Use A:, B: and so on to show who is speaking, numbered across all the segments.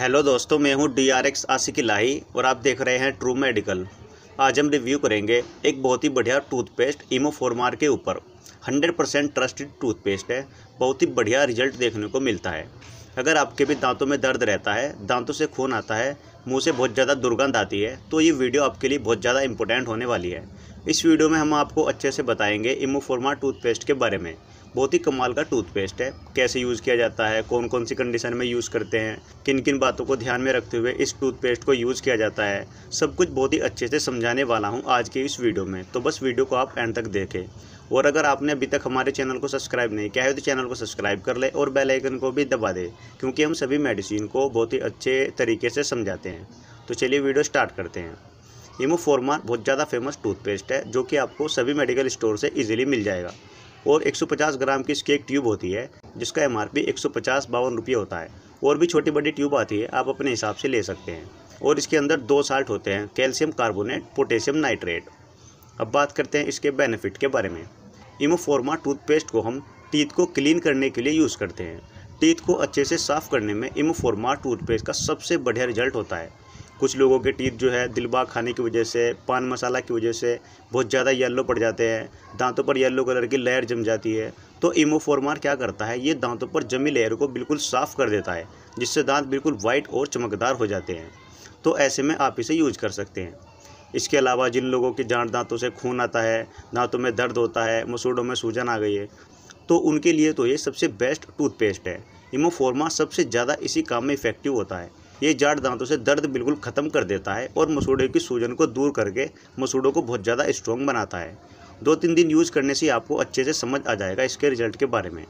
A: hello दोस्तों मैं हूं डी आर एक्स आशिक लाही और आप देख रहे हैं ट्रू मेडिकल आज हम रिव्यू करेंगे एक बहुत ही बढ़िया टूथपेस्ट इमो फोरमार के ऊपर 100 परसेंट ट्रस्टेड टूथपेस्ट है बहुत ही बढ़िया रिजल्ट देखने को मिलता है अगर आपके भी दांतों में दर्द रहता है दांतों से खून आता है मुँह से बहुत ज़्यादा दुर्गंध आती है तो ये वीडियो आपके लिए बहुत ज़्यादा इंपॉर्टेंट होने वाली है इस वीडियो में हम आपको अच्छे से बताएंगे फोरमार टूथपेस्ट के बारे में बहुत ही कमाल का टूथपेस्ट है कैसे यूज़ किया जाता है कौन कौन सी कंडीशन में यूज़ करते हैं किन किन बातों को ध्यान में रखते हुए इस टूथपेस्ट को यूज़ किया जाता है सब कुछ बहुत ही अच्छे से समझाने वाला हूँ आज के इस वीडियो में तो बस वीडियो को आप एंड तक देखें और अगर आपने अभी तक हमारे चैनल को सब्सक्राइब नहीं किया है तो चैनल को सब्सक्राइब कर ले और बेल आइकन को भी दबा दे क्योंकि हम सभी मेडिसिन को बहुत ही अच्छे तरीके से समझाते हैं तो चलिए वीडियो स्टार्ट करते हैं इमोफॉर्मा बहुत ज़्यादा फेमस टूथपेस्ट है जो कि आपको सभी मेडिकल स्टोर से इजीली मिल जाएगा और 150 ग्राम की इसकी एक ट्यूब होती है जिसका एम आर पी एक सौ पचास बावन रुपये होता है और भी छोटी बड़ी ट्यूब आती है आप अपने हिसाब से ले सकते हैं और इसके अंदर दो साल्ट होते हैं कैल्शियम कार्बोनेट पोटेशियम नाइट्रेट अब बात करते हैं इसके बेनिफिट के बारे में इमोफोर्मा टूथपेस्ट को हम टीथ को क्लीन करने के लिए यूज़ करते हैं टीथ को अच्छे से साफ़ करने में इमोफोर्मा टूथपेस्ट का सबसे बढ़िया रिजल्ट होता है कुछ लोगों के टीथ जो है दिलबा खाने की वजह से पान मसाला की वजह से बहुत ज़्यादा येलो पड़ जाते हैं दांतों पर येलो कलर की लेयर जम जाती है तो इमोफोरमार क्या करता है ये दांतों पर जमी लेयर को बिल्कुल साफ़ कर देता है जिससे दांत बिल्कुल वाइट और चमकदार हो जाते हैं तो ऐसे में आप इसे यूज कर सकते हैं इसके अलावा जिन लोगों के जान दांतों से खून आता है दांतों में दर्द होता है मसूड़ों में सूजन आ गई है तो उनके लिए तो ये सबसे बेस्ट टूथपेस्ट है इमोफोर्मा सबसे ज़्यादा इसी काम में इफ़ेक्टिव होता है ये जाट दांतों से दर्द बिल्कुल ख़त्म कर देता है और मसूड़े की सूजन को दूर करके मसूड़ों को बहुत ज़्यादा स्ट्रॉन्ग बनाता है दो तीन दिन यूज़ करने से आपको अच्छे से समझ आ जाएगा इसके रिजल्ट के बारे में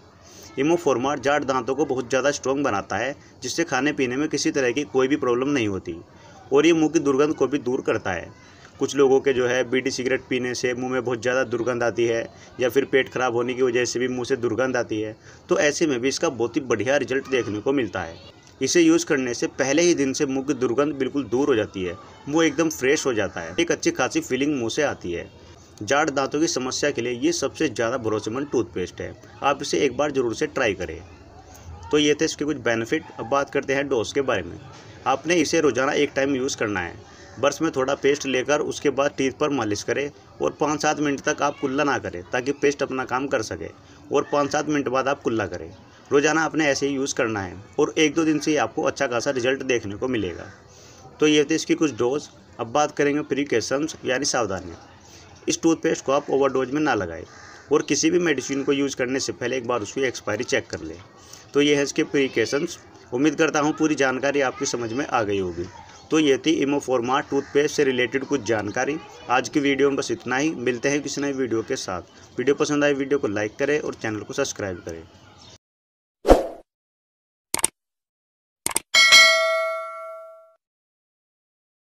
A: इमोफॉर्मा जाट दांतों को बहुत ज़्यादा स्ट्रॉन्ग बनाता है जिससे खाने पीने में किसी तरह की कोई भी प्रॉब्लम नहीं होती और ये मुँह की दुर्गंध को भी दूर करता है कुछ लोगों के जो है बीड़ी सिगरेट पीने से मुंह में बहुत ज़्यादा दुर्गंध आती है या फिर पेट खराब होने की वजह से भी मुंह से दुर्गंध आती है तो ऐसे में भी इसका बहुत ही बढ़िया रिजल्ट देखने को मिलता है इसे यूज़ करने से पहले ही दिन से मुँह की दुर्गंध बिल्कुल दूर हो जाती है मुँह एकदम फ्रेश हो जाता है एक अच्छी खासी फीलिंग मुँह से आती है जाड़ दांतों की समस्या के लिए ये सबसे ज़्यादा भरोसेमंद टूथपेस्ट है आप इसे एक बार ज़रूर से ट्राई करें तो ये थे इसके कुछ बेनिफिट अब बात करते हैं डोज के बारे में आपने इसे रोज़ाना एक टाइम यूज़ करना है बर्स में थोड़ा पेस्ट लेकर उसके बाद टीथ पर मालिश करें और पाँच सात मिनट तक आप कुल्ला ना करें ताकि पेस्ट अपना काम कर सके और पाँच सात मिनट बाद आप कुल्ला करें रोज़ाना आपने ऐसे ही यूज़ करना है और एक दो दिन से ही आपको अच्छा खासा रिजल्ट देखने को मिलेगा तो ये थे इसकी कुछ डोज अब बात करेंगे प्रिकेशंस यानी सावधानियाँ इस टूथपेस्ट को आप ओवरडोज में ना लगाएं और किसी भी मेडिसिन को यूज़ करने से पहले एक बार उसकी एक्सपायरी चेक कर लें तो ये है इसके प्रिकेशंस उम्मीद करता हूँ पूरी जानकारी आपकी समझ में आ गई होगी तो ये थी इमोफोर्मा टूथपेस्ट से रिलेटेड कुछ जानकारी आज की वीडियो में बस इतना ही मिलते हैं किसी नए वीडियो के साथ वीडियो पसंद आए वीडियो को लाइक करें और चैनल को सब्सक्राइब करें